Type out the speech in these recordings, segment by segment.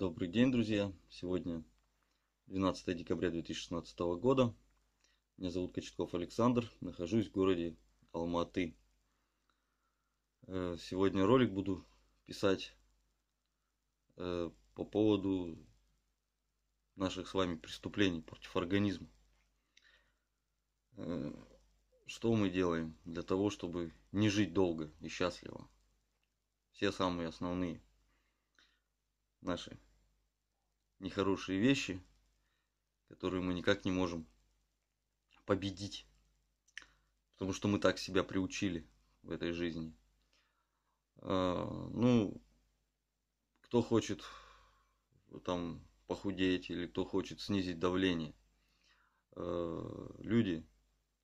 Добрый день, друзья! Сегодня 12 декабря 2016 года. Меня зовут Кочетков Александр. Нахожусь в городе Алматы. Э, сегодня ролик буду писать э, по поводу наших с вами преступлений против организма. Э, что мы делаем для того, чтобы не жить долго и счастливо? Все самые основные наши нехорошие вещи, которые мы никак не можем победить. Потому что мы так себя приучили в этой жизни. А, ну, кто хочет там похудеть или кто хочет снизить давление, а, люди,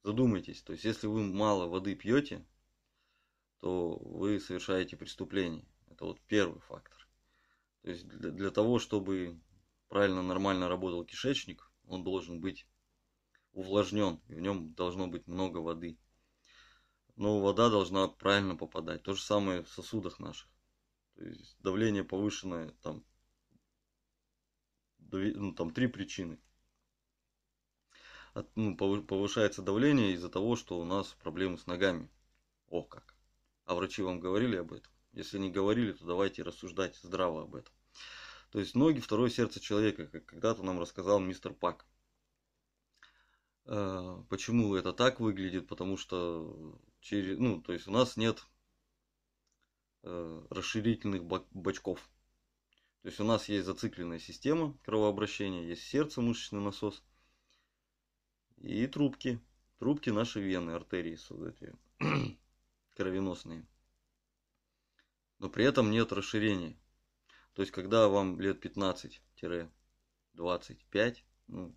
задумайтесь. То есть, если вы мало воды пьете, то вы совершаете преступление. Это вот первый фактор. То есть для, для того, чтобы правильно, нормально работал кишечник, он должен быть увлажнен, в нем должно быть много воды. Но вода должна правильно попадать. То же самое в сосудах наших. То есть давление повышенное, там, ну, там три причины. От, ну, повышается давление из-за того, что у нас проблемы с ногами. О как. А врачи вам говорили об этом? Если не говорили, то давайте рассуждать здраво об этом. То есть ноги – второе сердце человека, как когда-то нам рассказал мистер Пак. Э, почему это так выглядит? Потому что через, ну, то есть у нас нет э, расширительных бачков. То есть у нас есть зацикленная система кровообращения, есть сердце, мышечный насос и трубки. Трубки наши вены, артерии, вот эти кровеносные. Но при этом нет расширения. То есть, когда вам лет 15-25, ну,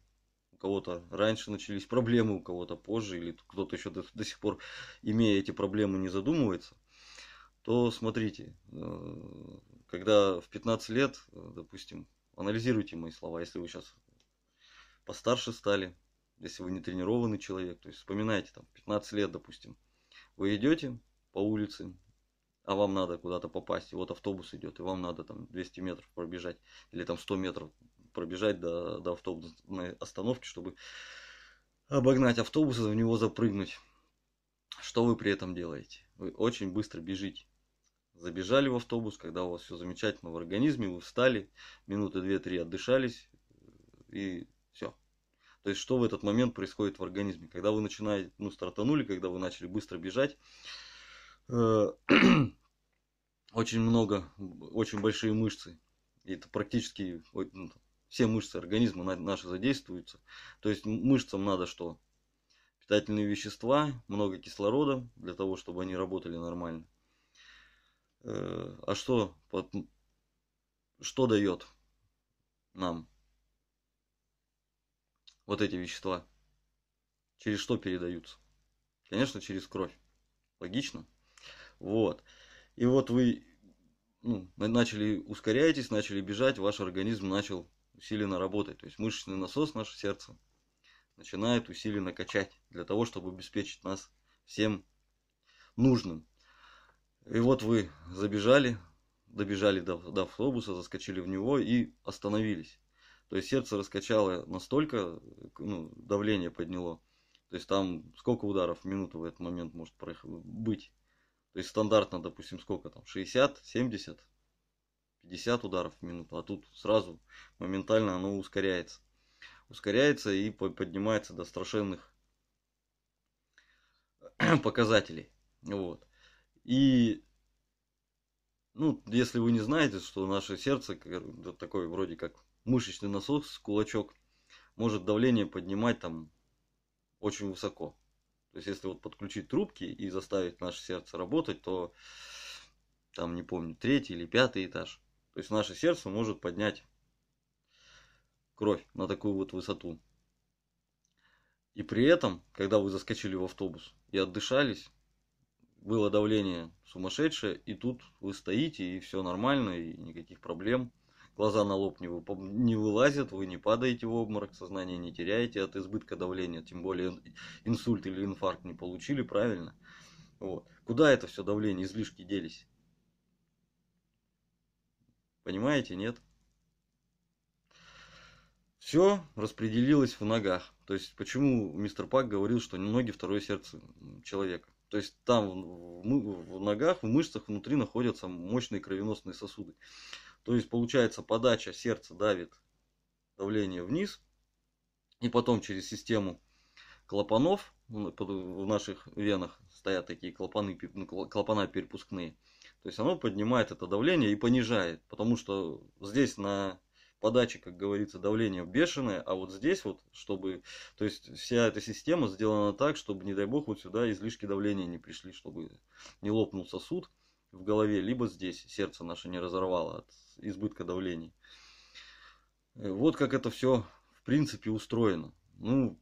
у кого-то раньше начались проблемы, у кого-то позже, или кто-то еще до, до сих пор, имея эти проблемы, не задумывается, то смотрите, э, когда в 15 лет, э, допустим, анализируйте мои слова, если вы сейчас постарше стали, если вы не тренированный человек, то есть вспоминайте, там, 15 лет, допустим, вы идете по улице, а вам надо куда-то попасть, и вот автобус идет, и вам надо там 200 метров пробежать, или там 100 метров пробежать до, до автобусной остановки, чтобы обогнать автобус и в него запрыгнуть. Что вы при этом делаете? Вы очень быстро бежите. Забежали в автобус, когда у вас все замечательно в организме, вы встали, минуты две-три отдышались, и все. То есть, что в этот момент происходит в организме? Когда вы начинаете, ну, стартанули, когда вы начали быстро бежать, Э, очень много, очень большие мышцы. И это практически ну, все мышцы организма наши задействуются. То есть мышцам надо что? Питательные вещества, много кислорода для того, чтобы они работали нормально. Э, а что, что дает нам вот эти вещества? Через что передаются? Конечно, через кровь. Логично? Вот. И вот вы ну, начали ускоряетесь, начали бежать, ваш организм начал усиленно работать. То есть мышечный насос, наше сердце, начинает усиленно качать для того, чтобы обеспечить нас всем нужным. И вот вы забежали, добежали до, до автобуса, заскочили в него и остановились. То есть сердце раскачало настолько, ну, давление подняло. То есть там сколько ударов в минуту в этот момент может быть? То есть стандартно, допустим, сколько там, 60, 70, 50 ударов в минуту, а тут сразу моментально оно ускоряется. Ускоряется и поднимается до страшенных показателей. Вот. И ну, если вы не знаете, что наше сердце, такой вроде как мышечный насос, кулачок, может давление поднимать там очень высоко. То есть, если вот подключить трубки и заставить наше сердце работать, то там, не помню, третий или пятый этаж. То есть, наше сердце может поднять кровь на такую вот высоту. И при этом, когда вы заскочили в автобус и отдышались, было давление сумасшедшее, и тут вы стоите, и все нормально, и никаких проблем глаза на лоб не, вып... не вылазят, вы не падаете в обморок, сознание не теряете от избытка давления, тем более инсульт или инфаркт не получили, правильно? Вот. Куда это все давление, излишки делись? Понимаете, нет? Все распределилось в ногах. То есть, почему мистер Пак говорил, что ноги второе сердце человека? То есть, там в, в ногах, в мышцах внутри находятся мощные кровеносные сосуды. То есть получается подача сердца давит давление вниз, и потом через систему клапанов, в наших венах стоят такие клапаны, ну, клапана перепускные, то есть оно поднимает это давление и понижает, потому что здесь на подаче, как говорится, давление бешеное, а вот здесь вот, чтобы, то есть вся эта система сделана так, чтобы, не дай бог, вот сюда излишки давления не пришли, чтобы не лопнул сосуд, в голове, либо здесь сердце наше не разорвало от избытка давлений. Э, вот как это все в принципе устроено. Ну,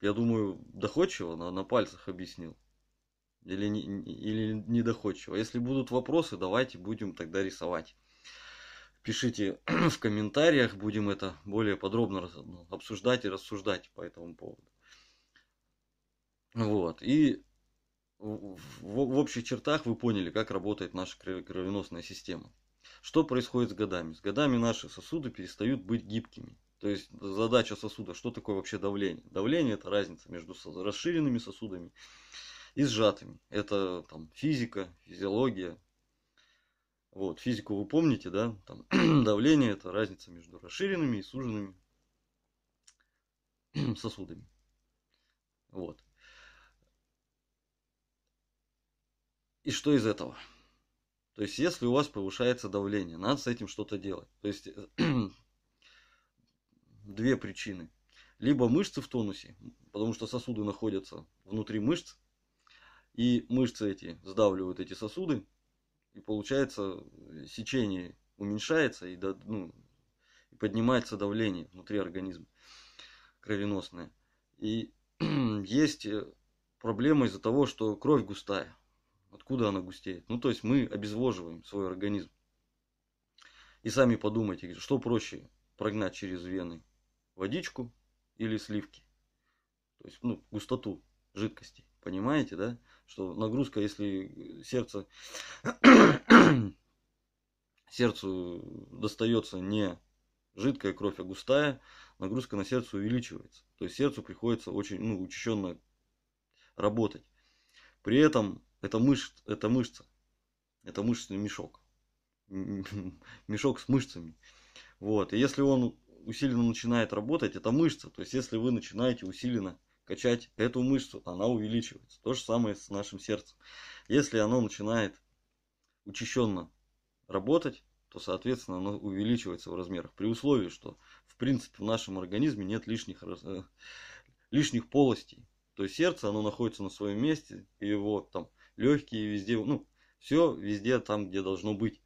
я думаю, доходчиво на, на пальцах объяснил. Или, не, или недоходчиво. Если будут вопросы, давайте будем тогда рисовать. Пишите в комментариях, будем это более подробно обсуждать и рассуждать по этому поводу. Вот. И в общих чертах вы поняли, как работает наша кровеносная система. Что происходит с годами? С годами наши сосуды перестают быть гибкими. То есть задача сосуда, что такое вообще давление? Давление это разница между расширенными сосудами и сжатыми. Это там физика, физиология. Вот, физику вы помните, да? Там, давление это разница между расширенными и суженными сосудами. Вот. И что из этого? То есть, если у вас повышается давление, надо с этим что-то делать. То есть, э, две причины. Либо мышцы в тонусе, потому что сосуды находятся внутри мышц, и мышцы эти сдавливают эти сосуды, и получается сечение уменьшается и, до, ну, и поднимается давление внутри организма кровеносное. И есть э, проблема из-за того, что кровь густая. Откуда она густеет? Ну, то есть мы обезвоживаем свой организм. И сами подумайте, что проще прогнать через вены? Водичку или сливки? То есть, ну, густоту жидкости. Понимаете, да? Что нагрузка, если сердце сердцу достается не жидкая кровь, а густая, нагрузка на сердце увеличивается. То есть сердцу приходится очень ну, учащенно работать. При этом это, мышц, это мышца. Это мышечный мешок. Мешок с мышцами. Вот. И если он усиленно начинает работать, это мышца. То есть, если вы начинаете усиленно качать эту мышцу, она увеличивается. То же самое с нашим сердцем. Если оно начинает учащенно работать, то, соответственно, оно увеличивается в размерах. При условии, что, в принципе, в нашем организме нет лишних, э, лишних полостей. То есть сердце, оно находится на своем месте, и его там легкие везде, ну, все везде там, где должно быть.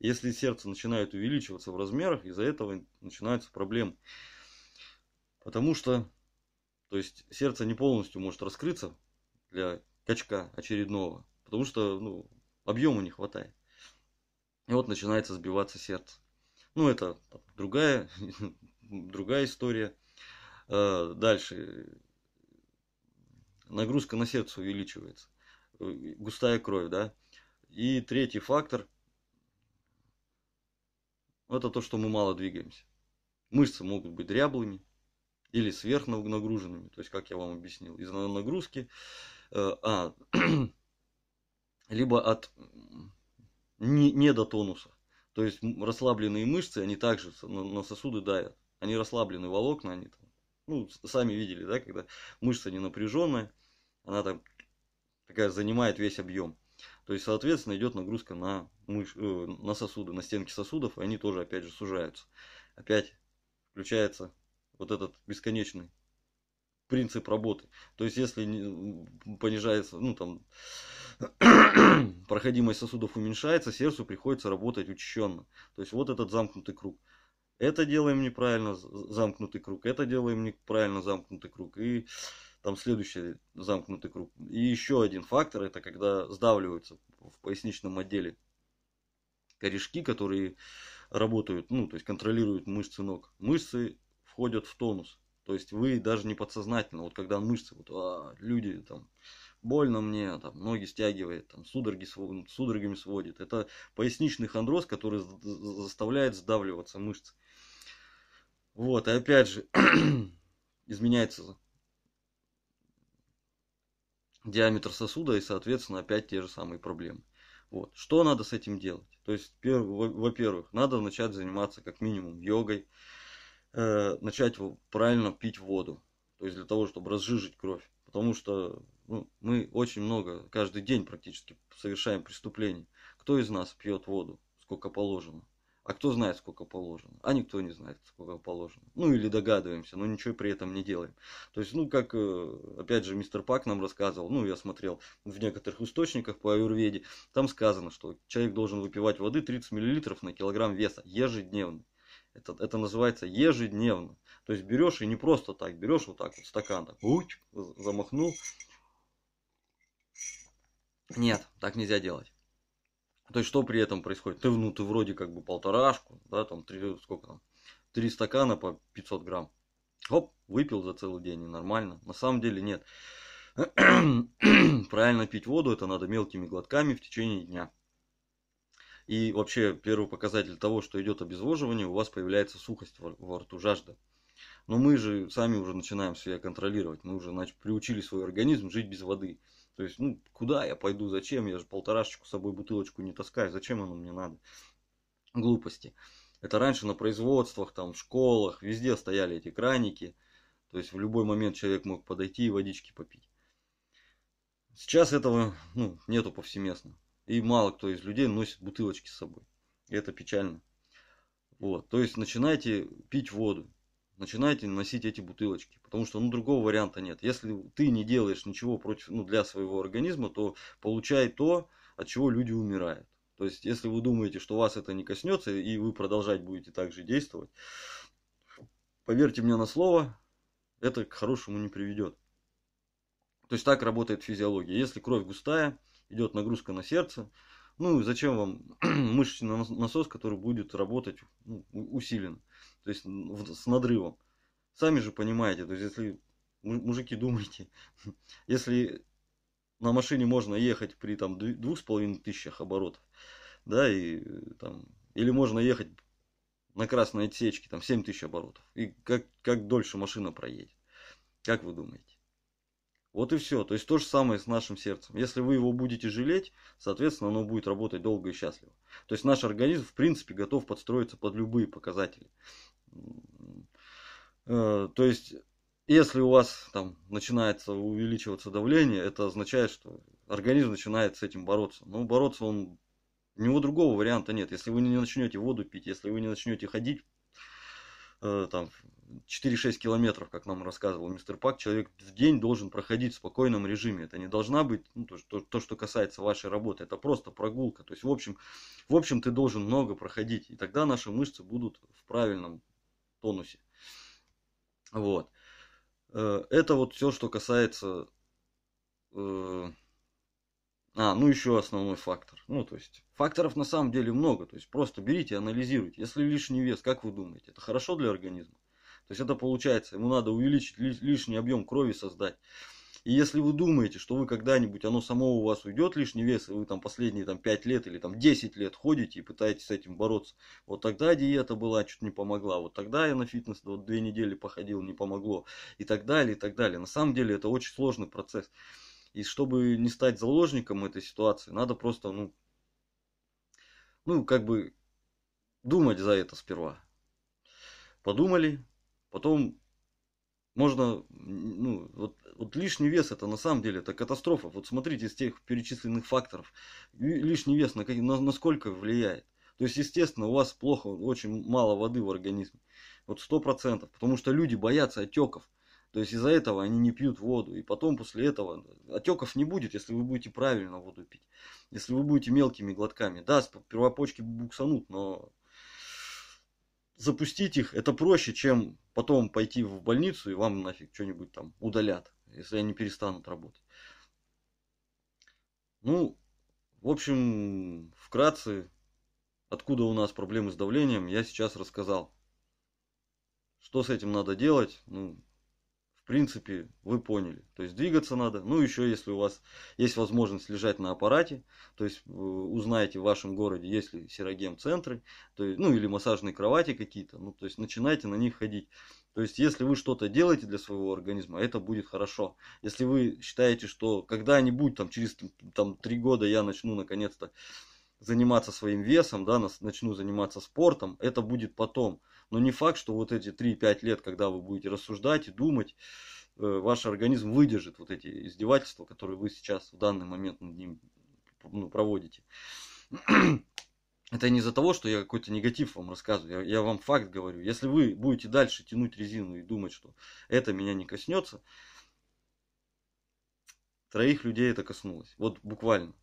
Если сердце начинает увеличиваться в размерах, из-за этого начинаются проблемы. Потому что, то есть, сердце не полностью может раскрыться для качка очередного, потому что, ну, объема не хватает. И вот начинается сбиваться сердце. Ну, это там, другая, другая история. Э, дальше. Нагрузка на сердце увеличивается. Э, густая кровь, да. И третий фактор – это то, что мы мало двигаемся. Мышцы могут быть дряблыми или сверхнагруженными, то есть, как я вам объяснил, из-за нагрузки, э, а, либо от не, не до тонуса. То есть расслабленные мышцы, они также на, сосуды давят. Они расслаблены волокна, они там, ну, сами видели, да, когда мышца не напряженная, она там такая занимает весь объем. То есть, соответственно, идет нагрузка на, мыш... э, на сосуды, на стенки сосудов, и они тоже, опять же, сужаются. Опять включается вот этот бесконечный принцип работы. То есть, если понижается, ну там, проходимость сосудов уменьшается, сердцу приходится работать учащенно. То есть, вот этот замкнутый круг. Это делаем неправильно, замкнутый круг. Это делаем неправильно, замкнутый круг. И там следующий замкнутый круг. И еще один фактор, это когда сдавливаются в поясничном отделе корешки, которые работают, ну, то есть контролируют мышцы ног. Мышцы входят в тонус. То есть вы даже не подсознательно, вот когда мышцы, вот а, люди там больно мне, а, там ноги стягивает, там судороги, судорогами сводит. Это поясничный хондроз, который заставляет сдавливаться мышцы. Вот, и опять же, изменяется диаметр сосуда и, соответственно, опять те же самые проблемы. Вот. Что надо с этим делать? То есть, во-первых, надо начать заниматься как минимум йогой, э, начать правильно пить воду, то есть для того, чтобы разжижить кровь. Потому что ну, мы очень много, каждый день практически совершаем преступления. Кто из нас пьет воду, сколько положено? А кто знает, сколько положено? А никто не знает, сколько положено. Ну или догадываемся, но ничего при этом не делаем. То есть, ну как, э, опять же, мистер Пак нам рассказывал, ну я смотрел в некоторых источниках по аюрведе, там сказано, что человек должен выпивать воды 30 мл на килограмм веса ежедневно. Это, это называется ежедневно. То есть берешь и не просто так, берешь вот так вот стакан, так, уч, замахнул. Нет, так нельзя делать. То есть, что при этом происходит? Ты, ну, ты вроде как бы полторашку, да, там, три, сколько там, три стакана по 500 грамм. Оп, выпил за целый день, и нормально. На самом деле нет. Правильно пить воду, это надо мелкими глотками в течение дня. И вообще первый показатель того, что идет обезвоживание, у вас появляется сухость во, во рту, жажда. Но мы же сами уже начинаем себя контролировать, мы уже значит, приучили свой организм жить без воды. То есть, ну, куда я пойду, зачем? Я же полторашечку с собой бутылочку не таскаю, зачем оно мне надо? Глупости. Это раньше на производствах, там, в школах, везде стояли эти краники. То есть в любой момент человек мог подойти и водички попить. Сейчас этого ну, нету повсеместно. И мало кто из людей носит бутылочки с собой. И это печально. Вот. То есть начинайте пить воду начинайте носить эти бутылочки, потому что ну другого варианта нет. Если ты не делаешь ничего против, ну для своего организма, то получай то, от чего люди умирают. То есть, если вы думаете, что вас это не коснется и вы продолжать будете также действовать, поверьте мне на слово, это к хорошему не приведет. То есть так работает физиология. Если кровь густая, идет нагрузка на сердце, ну зачем вам мышечный насос, который будет работать ну, усиленно то есть с надрывом. Сами же понимаете, то есть если мужики думаете, если на машине можно ехать при там двух с половиной тысячах оборотов, да, и э, там, или можно ехать на красной отсечке, там семь тысяч оборотов, и как, как дольше машина проедет, как вы думаете? Вот и все. То есть то же самое с нашим сердцем. Если вы его будете жалеть, соответственно, оно будет работать долго и счастливо. То есть наш организм, в принципе, готов подстроиться под любые показатели. Э, то есть, если у вас там начинается увеличиваться давление, это означает, что организм начинает с этим бороться. Но бороться он у него другого варианта нет. Если вы не начнете воду пить, если вы не начнете ходить э, там, 4-6 километров, как нам рассказывал мистер Пак, человек в день должен проходить в спокойном режиме. Это не должна быть ну, то, что, то, что касается вашей работы. Это просто прогулка. То есть, в общем, в общем, ты должен много проходить. И тогда наши мышцы будут в правильном тонусе. Вот. Э, это вот все, что касается... Э, а, ну еще основной фактор. Ну, то есть, факторов на самом деле много. То есть, просто берите, анализируйте. Если лишний вес, как вы думаете, это хорошо для организма? То есть это получается, ему надо увеличить лишний объем крови создать. И если вы думаете, что вы когда-нибудь, оно само у вас уйдет, лишний вес, и вы там последние там, 5 лет или там, 10 лет ходите и пытаетесь с этим бороться, вот тогда диета была, чуть не помогла, вот тогда я на фитнес вот, две недели походил, не помогло, и так далее, и так далее. На самом деле это очень сложный процесс. И чтобы не стать заложником этой ситуации, надо просто, ну, ну, как бы думать за это сперва. Подумали, Потом можно, ну, вот, вот лишний вес это на самом деле, это катастрофа. Вот смотрите из тех перечисленных факторов, лишний вес на, на, на сколько влияет. То есть, естественно, у вас плохо, очень мало воды в организме. Вот сто процентов. Потому что люди боятся отеков. То есть из-за этого они не пьют воду. И потом после этого отеков не будет, если вы будете правильно воду пить. Если вы будете мелкими глотками. Да, первопочки буксанут, но запустить их, это проще, чем потом пойти в больницу и вам нафиг что-нибудь там удалят, если они перестанут работать. Ну, в общем, вкратце, откуда у нас проблемы с давлением, я сейчас рассказал. Что с этим надо делать? Ну, в принципе, вы поняли. То есть двигаться надо. Ну, еще если у вас есть возможность лежать на аппарате, то есть э, узнаете в вашем городе, есть ли сирогем центры то есть, ну, или массажные кровати какие-то. Ну, то есть начинайте на них ходить. То есть, если вы что-то делаете для своего организма, это будет хорошо. Если вы считаете, что когда-нибудь, там, через там, 3 года я начну наконец-то заниматься своим весом, да, начну заниматься спортом, это будет потом. Но не факт, что вот эти 3-5 лет, когда вы будете рассуждать и думать, э, ваш организм выдержит вот эти издевательства, которые вы сейчас в данный момент над ним ну, проводите. Это не из-за того, что я какой-то негатив вам рассказываю, я, я вам факт говорю. Если вы будете дальше тянуть резину и думать, что это меня не коснется, троих людей это коснулось. Вот буквально.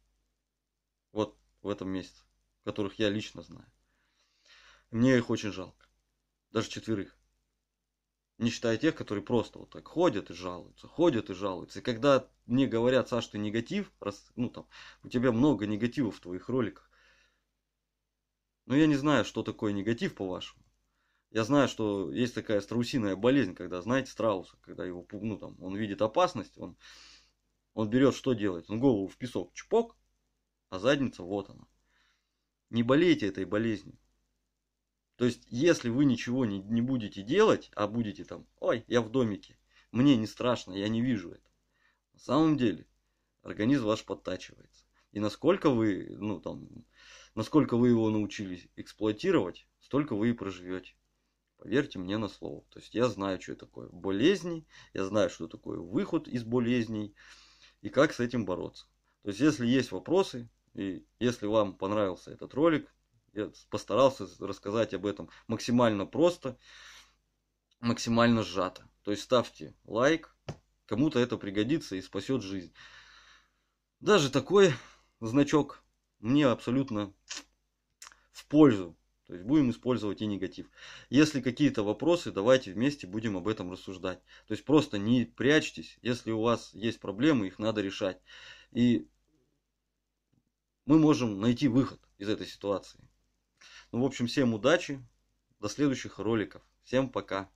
Вот в этом месяце, которых я лично знаю. Мне их очень жалко даже четверых. Не считая тех, которые просто вот так ходят и жалуются, ходят и жалуются. И когда мне говорят, Саш, ты негатив, раз, ну там, у тебя много негатива в твоих роликах. Но ну, я не знаю, что такое негатив, по-вашему. Я знаю, что есть такая страусиная болезнь, когда, знаете, страуса, когда его, ну там, он видит опасность, он, он берет, что делает? Он голову в песок, чпок, а задница вот она. Не болейте этой болезнью. То есть, если вы ничего не, не будете делать, а будете там, ой, я в домике, мне не страшно, я не вижу это. На самом деле, организм ваш подтачивается. И насколько вы, ну там, насколько вы его научились эксплуатировать, столько вы и проживете. Поверьте мне на слово. То есть я знаю, что такое болезни, я знаю, что такое выход из болезней и как с этим бороться. То есть если есть вопросы, и если вам понравился этот ролик, я постарался рассказать об этом максимально просто, максимально сжато. То есть ставьте лайк, кому-то это пригодится и спасет жизнь. Даже такой значок мне абсолютно в пользу. То есть будем использовать и негатив. Если какие-то вопросы, давайте вместе будем об этом рассуждать. То есть просто не прячьтесь. Если у вас есть проблемы, их надо решать. И мы можем найти выход из этой ситуации. Ну, в общем, всем удачи. До следующих роликов. Всем пока.